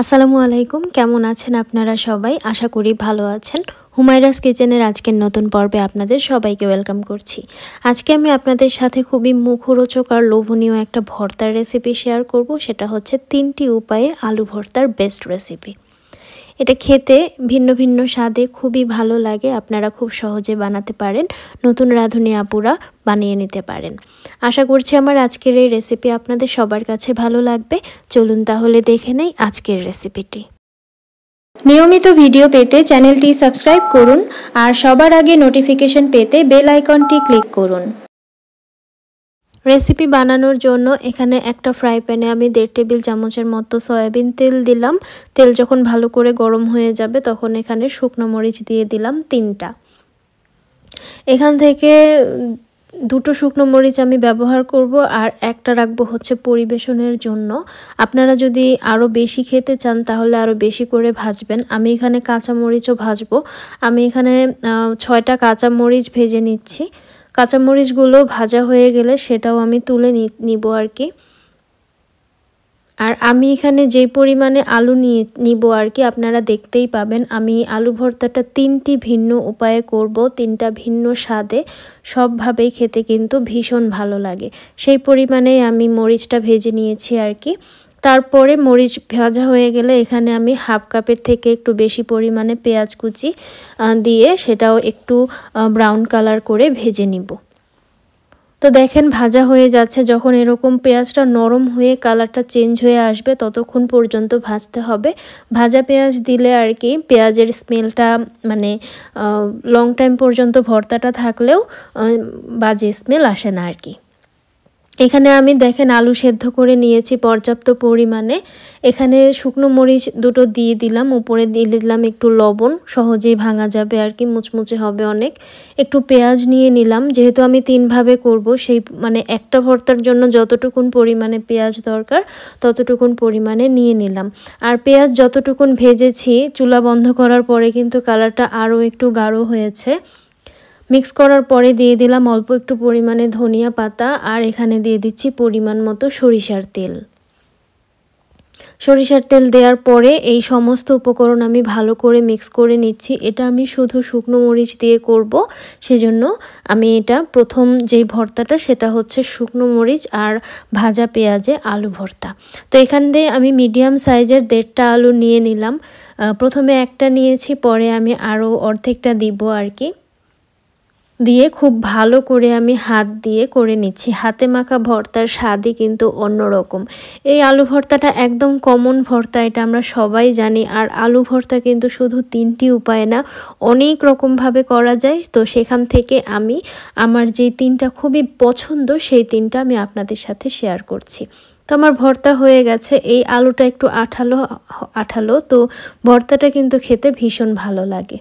আসসালামু আলাইকুম কেমন আছেন আপনারা সবাই আশা করি ভালো আছেন হুমায়রাস কিচেনের আজকের নতুন পর্বে আপনাদের সবাইকে ওয়েলকাম করছি আজকে আমি আপনাদের সাথে খুবই মুখরোচক আর লোভনীয় একটা ভর্তার রেসিপি শেয়ার করব সেটা হচ্ছে তিনটি উপায়ে আলু ভর্তার বেস্ট রেসিপি এটা খেতে ভিন্ন ভিন্ন স্বাদে খুবই ভালো লাগে আপনারা খুব সহজে বানাতে পারেন নতুন রাঁধুনি আপুরা বানিয়ে নিতে পারেন আশা করছি আমার আজকের এই রেসিপি আপনাদের সবার কাছে ভালো লাগবে চলুন তাহলে দেখে নেই আজকের রেসিপিটি নিয়মিত ভিডিও পেতে চ্যানেলটি সাবস্ক্রাইব করুন আর সবার আগে নোটিফিকেশন পেতে বেল আইকনটি ক্লিক করুন রেসিপি বানানোর জন্য এখানে একটা ফ্রাই প্যানে আমি দেড় টেবিল চামচের মতো সয়াবিন তেল দিলাম তেল যখন ভালো করে গরম হয়ে যাবে তখন এখানে শুকনো মরিচ দিয়ে দিলাম তিনটা এখান থেকে দুটো শুকনো মরিচ আমি ব্যবহার করব আর একটা রাখবো হচ্ছে পরিবেশনের জন্য আপনারা যদি আরও বেশি খেতে চান তাহলে আরও বেশি করে ভাজবেন আমি এখানে কাঁচা মরিচও ভাজবো আমি এখানে ছয়টা কাঁচা মরিচ ভেজে নিচ্ছি কাঁচামরিচগুলো ভাজা হয়ে গেলে সেটাও আমি তুলে নিব আর কি আর আমি এখানে যে পরিমাণে আলু নিয়ে নিব আর কি আপনারা দেখতেই পাবেন আমি আলু ভর্তাটা তিনটি ভিন্ন উপায়ে করব তিনটা ভিন্ন স্বাদে সবভাবেই খেতে কিন্তু ভীষণ ভালো লাগে সেই পরিমাণে আমি মরিচটা ভেজে নিয়েছি আর কি তারপরে মরিচ ভাজা হয়ে গেলে এখানে আমি হাফ কাপের থেকে একটু বেশি পরিমাণে পেঁয়াজ কুচি দিয়ে সেটাও একটু ব্রাউন কালার করে ভেজে নিব তো দেখেন ভাজা হয়ে যাচ্ছে যখন এরকম পেঁয়াজটা নরম হয়ে কালারটা চেঞ্জ হয়ে আসবে ততক্ষণ পর্যন্ত ভাজতে হবে ভাজা পেঁয়াজ দিলে আর কি পেঁয়াজের স্মেলটা মানে লং টাইম পর্যন্ত ভর্তাটা থাকলেও বাজে স্মেল আসে না আর কি এখানে আমি দেখেন আলু সেদ্ধ করে নিয়েছি পর্যাপ্ত পরিমাণে এখানে শুকনো মরিচ দুটো দিয়ে দিলাম উপরে দিয়ে দিলাম একটু লবণ সহজেই ভাঙা যাবে আর কি মুচমুচে হবে অনেক একটু পেঁয়াজ নিয়ে নিলাম যেহেতু আমি তিনভাবে করব সেই মানে একটা ভর্তার জন্য যতটুকুন পরিমাণে পেঁয়াজ দরকার ততটুকুন পরিমাণে নিয়ে নিলাম আর পেঁয়াজ যতটুকুন ভেজেছি চুলা বন্ধ করার পরে কিন্তু কালারটা আরও একটু গাঢ় হয়েছে মিক্স করার পরে দিয়ে দিলাম অল্প একটু পরিমাণে ধনিয়া পাতা আর এখানে দিয়ে দিচ্ছি পরিমাণ মতো সরিষার তেল সরিষার তেল দেওয়ার পরে এই সমস্ত উপকরণ আমি ভালো করে মিক্স করে নিচ্ছি এটা আমি শুধু শুকনো মরিচ দিয়ে করব সেজন্য আমি এটা প্রথম যেই ভর্তাটা সেটা হচ্ছে শুকনো মরিচ আর ভাজা পেঁয়াজে আলু ভর্তা তো এখান দিয়ে আমি মিডিয়াম সাইজের দেড়টা আলু নিয়ে নিলাম প্রথমে একটা নিয়েছি পরে আমি আরও অর্ধেকটা দিব আর কি দিয়ে খুব ভালো করে আমি হাত দিয়ে করে নিচ্ছি হাতে মাখা ভর্তার স্বাদই কিন্তু অন্যরকম এই আলু ভর্তাটা একদম কমন ভর্তা এটা আমরা সবাই জানি আর আলু ভর্তা কিন্তু শুধু তিনটি উপায় না অনেক রকমভাবে করা যায় তো সেখান থেকে আমি আমার যে তিনটা খুবই পছন্দ সেই তিনটা আমি আপনাদের সাথে শেয়ার করছি তো আমার ভর্তা হয়ে গেছে এই আলুটা একটু আঠালো আঠালো তো ভর্তাটা কিন্তু খেতে ভীষণ ভালো লাগে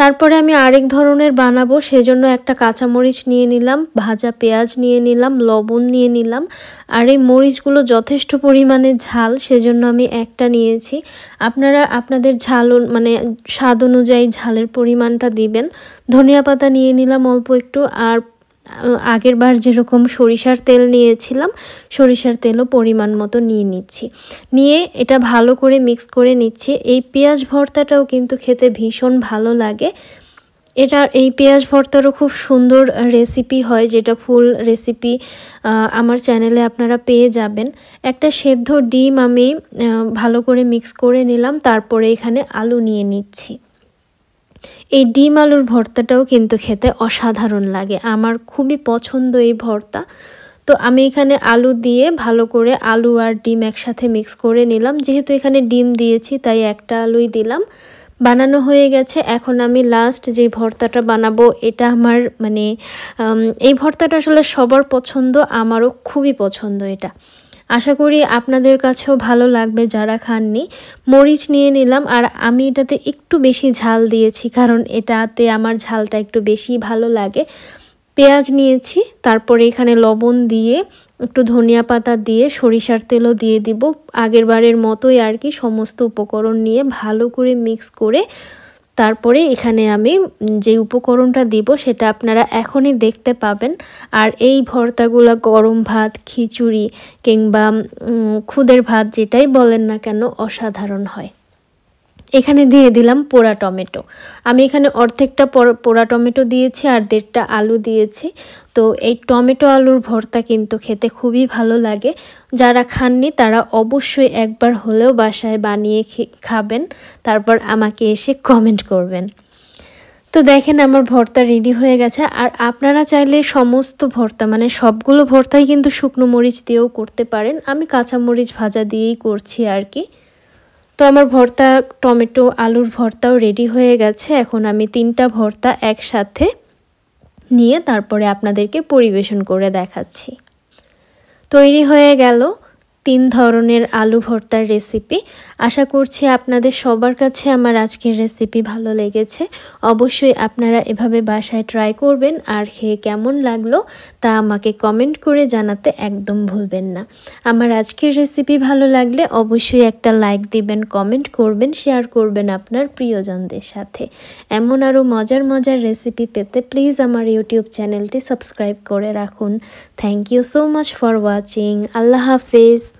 তারপরে আমি আরেক ধরনের বানাবো সেজন্য একটা কাঁচামরিচ নিয়ে নিলাম ভাজা পেঁয়াজ নিয়ে নিলাম লবণ নিয়ে নিলাম আর এই মরিচগুলো যথেষ্ট পরিমাণে ঝাল সেজন্য আমি একটা নিয়েছি আপনারা আপনাদের ঝাল মানে স্বাদ অনুযায়ী ঝালের পরিমাণটা দিবেন ধনিয়া পাতা নিয়ে নিলাম অল্প একটু আর আগের বার যেরকম সরিষার তেল নিয়েছিলাম সরিষার তেলও পরিমাণ মতো নিয়ে নিচ্ছি নিয়ে এটা ভালো করে মিক্স করে নিচ্ছি এই পেঁয়াজ ভর্তাটাও কিন্তু খেতে ভীষণ ভালো লাগে এটা এই পেঁয়াজ ভর্তারও খুব সুন্দর রেসিপি হয় যেটা ফুল রেসিপি আমার চ্যানেলে আপনারা পেয়ে যাবেন একটা সেদ্ধ ডিম আমি ভালো করে মিক্স করে নিলাম তারপরে এখানে আলু নিয়ে নিচ্ছি এই ডিম আলুর ভর্তাটাও কিন্তু খেতে অসাধারণ লাগে আমার খুবই পছন্দ এই ভর্তা তো আমি এখানে আলু দিয়ে ভালো করে আলু আর ডিম একসাথে মিক্স করে নিলাম যেহেতু এখানে ডিম দিয়েছি তাই একটা আলুই দিলাম বানানো হয়ে গেছে এখন আমি লাস্ট যে ভর্তাটা বানাবো এটা আমার মানে এই ভর্তাটা আসলে সবার পছন্দ আমারও খুবই পছন্দ এটা আশা করি আপনাদের কাছেও ভালো লাগবে যারা খাননি মরিচ নিয়ে নিলাম আর আমি এটাতে একটু বেশি ঝাল দিয়েছি কারণ এটাতে আমার ঝালটা একটু বেশি ভালো লাগে পেঁয়াজ নিয়েছি তারপরে এখানে লবণ দিয়ে একটু ধনিয়া পাতা দিয়ে সরিষার তেলও দিয়ে দিব আগের বারের মতোই আর কি সমস্ত উপকরণ নিয়ে ভালো করে মিক্স করে তারপরে এখানে আমি যে উপকরণটা দিব সেটা আপনারা এখনই দেখতে পাবেন আর এই ভর্তাগুলো গরম ভাত খিচুড়ি কিংবা খুদের ভাত যেটাই বলেন না কেন অসাধারণ হয় এখানে দিয়ে দিলাম পোড়া টমেটো আমি এখানে অর্ধেকটা পোড়া টমেটো দিয়েছি আর দেড়টা আলু দিয়েছি তো এই টমেটো আলুর ভর্তা কিন্তু খেতে খুবই ভালো লাগে যারা খাননি তারা অবশ্যই একবার হলেও বাসায় বানিয়ে খাবেন তারপর আমাকে এসে কমেন্ট করবেন তো দেখেন আমার ভর্তা রেডি হয়ে গেছে আর আপনারা চাইলে সমস্ত ভর্তা মানে সবগুলো ভর্তাই কিন্তু শুকনো মরিচ দিয়েও করতে পারেন আমি কাঁচা মরিচ ভাজা দিয়েই করছি আর কি তো আমার ভর্তা টমেটো আলুর ভর্তাও রেডি হয়ে গেছে এখন আমি তিনটা ভর্তা একসাথে নিয়ে তারপরে আপনাদেরকে পরিবেশন করে দেখাচ্ছি তৈরি হয়ে গেল তিন ধরনের আলু ভর্তার রেসিপি আশা করছি আপনাদের সবার কাছে আমার আজকের রেসিপি ভালো লেগেছে অবশ্যই আপনারা এভাবে বাসায় ট্রাই করবেন আর খেয়ে কেমন লাগলো তা আমাকে কমেন্ট করে জানাতে একদম ভুলবেন না আমার আজকের রেসিপি ভালো লাগলে অবশ্যই একটা লাইক দিবেন কমেন্ট করবেন শেয়ার করবেন আপনার প্রিয়জনদের সাথে এমন আরও মজার মজার রেসিপি পেতে প্লিজ আমার ইউটিউব চ্যানেলটি সাবস্ক্রাইব করে রাখুন Thank you so much for watching. Allah Hafiz.